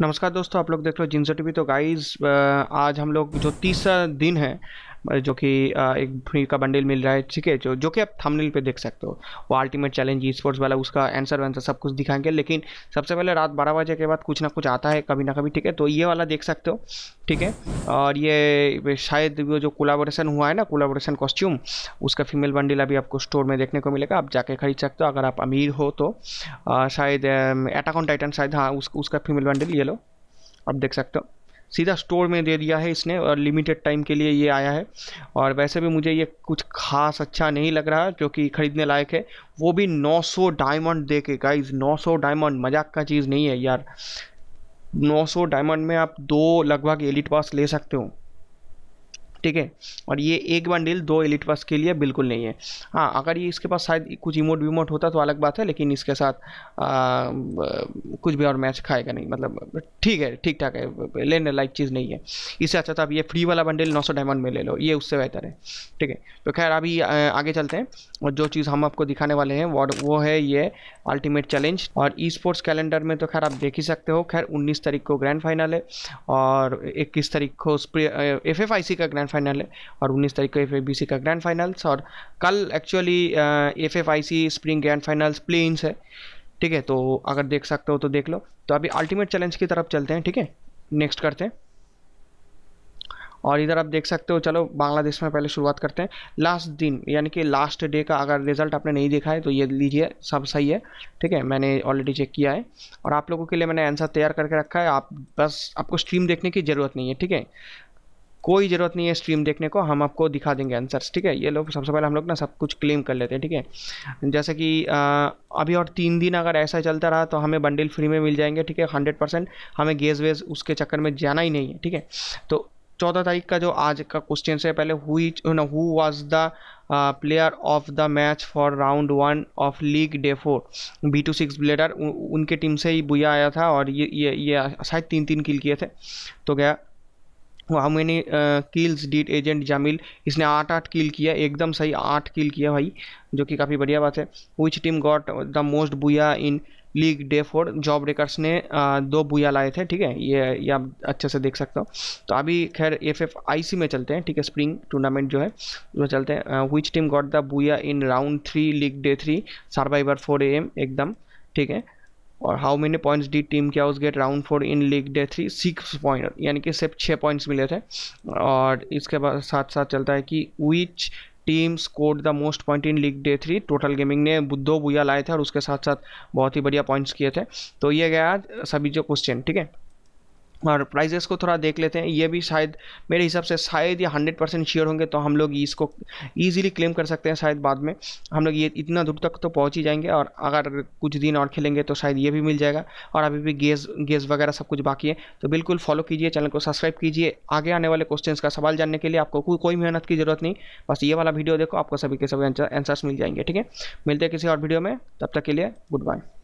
नमस्कार दोस्तों आप लोग देख लो जिनसे टीवी तो गाइस आज हम लोग जो तीसरा दिन है जो कि एक फ्री का बंडल मिल रहा है ठीक है जो जो कि आप थंबनेल पे देख सकते हो वो अल्टीमेट चैलेंज ई स्पोर्ट्स वाला उसका आंसर वैंसर सब कुछ दिखाएंगे लेकिन सबसे पहले रात बारह बजे के बाद कुछ ना कुछ आता है कभी ना कभी ठीक है तो ये वाला देख सकते हो ठीक है और ये शायद वो जो कोलाबोरेशन हुआ है ना कोलाबोरेशन कॉस्ट्यूम उसका फीमेल बंडल अभी आपको स्टोर में देखने को मिलेगा आप जाके खरीद सकते हो अगर आप अमीर हो तो शायद एटाकॉन टाइटन शायद हाँ उस, उसका फीमेल बंडल ये लो आप देख सकते हो सीधा स्टोर में दे दिया है इसने और लिमिटेड टाइम के लिए ये आया है और वैसे भी मुझे ये कुछ खास अच्छा नहीं लग रहा जो कि ख़रीदने लायक है वो भी 900 डायमंड दे के गाइज नौ डायमंड मजाक का चीज़ नहीं है यार 900 डायमंड में आप दो लगभग एलिट पास ले सकते हो ठीक है और ये एक बंडल दो एलिट पास के लिए बिल्कुल नहीं है हाँ अगर ये इसके पास शायद कुछ इमोट विमोट होता तो अलग बात है लेकिन इसके साथ आ, कुछ भी और मैच खाएगा नहीं मतलब ठीक है ठीक ठाक है लेने लाइक चीज़ नहीं है इससे अच्छा तो आप ये फ्री वाला बंडल नौ डायमंड में ले लो ये उससे बेहतर है ठीक है तो खैर अभी आगे चलते हैं और जो चीज़ हम आपको दिखाने वाले हैं वो है ये अल्टीमेट चैलेंज और ई स्पोर्ट्स कैलेंडर में तो खैर आप देख ही सकते हो खैर 19 तारीख को ग्रैंड फाइनल है और 21 तारीख को एफ एफ आई सी का ग्रैंड फाइनल है और 19 तारीख को एफ ए बी सी का ग्रैंड फाइनल्स और कल actually F F I C spring grand finals play इंस है ठीक है तो अगर देख सकते हो तो देख लो तो अभी अल्टीमेट चैलेंज की तरफ चलते हैं ठीक है नेक्स्ट करते हैं और इधर आप देख सकते हो चलो बांग्लादेश में पहले शुरुआत करते हैं लास्ट दिन यानी कि लास्ट डे का अगर रिजल्ट आपने नहीं देखा है तो ये लीजिए सब सही है ठीक है मैंने ऑलरेडी चेक किया है और आप लोगों के लिए मैंने आंसर तैयार करके रखा है आप बस आपको स्ट्रीम देखने की ज़रूरत नहीं है ठीक है कोई ज़रूरत नहीं है स्ट्रीम देखने को हम आपको दिखा देंगे आंसर्स ठीक है ये लोग सबसे पहले हम लोग ना सब कुछ क्लेम कर लेते हैं ठीक है जैसे कि आ, अभी और तीन दिन अगर ऐसा चलता रहा तो हमें बंडल फ्री में मिल जाएंगे ठीक है हंड्रेड परसेंट हमें गेज वेज उसके चक्कर में जाना ही नहीं है ठीक है तो चौदह तारीख का जो आज का क्वेश्चन है पहले हुई who was the player of the match for round one of league day four B two six blader उनके टीम से ही बुया आया था और ये ये ये शायद तीन तीन किल किए थे तो गया हाउ मेनी किल्स डीट एजेंट जामिल इसने आठ आठ किल किया एकदम सही आठ किल किया भाई जो कि काफ़ी बढ़िया बात है which team got the most booyah in league day four job wreckers ने दो बुया लाए थे ठीक है ये ये आप अच्छे से देख सकते हो तो अभी खैर एफ एफ आई सी में चलते हैं ठीक है स्प्रिंग टूर्नामेंट जो है उसमें चलते हैं which team got the booyah in round three league day three survivor four A M एकदम ठीक है और how many points the team के उस get round four in league day three six point यानी कि सिर्फ छः पॉइंट्स मिले थे और इसके बाद साथ साथ चलता है कि which team scored the most point in league day three total gaming ने बुद्धो भूया लाए थे और उसके साथ साथ बहुत ही बढ़िया पॉइंट्स किए थे तो ये गया सभी जो क्वेश्चन ठीक है और प्राइजेस को थोड़ा देख लेते हैं ये भी शायद मेरे हिसाब से शायद या हंड्रेड परसेंट श्योर होंगे तो हम लोग इसको ईजिली क्लेम कर सकते हैं शायद बाद में हम लोग ये इतना दूर तक तो पहुंच ही जाएंगे और अगर कुछ दिन और खेलेंगे तो शायद ये भी मिल जाएगा और अभी भी गेज गेज वगैरह सब कुछ बाकी है तो बिल्कुल फॉलो कीजिए चैनल को सब्सक्राइब कीजिए आगे आने वाले क्वेश्चन का सवाल जानने के लिए आपको को, कोई मेहनत की जरूरत नहीं बस ये वाला वीडियो देखो आपको सभी के सभी आंसर्स मिल जाएंगे ठीक है मिलते हैं किसी और वीडियो में तब तक के लिए गुड बाय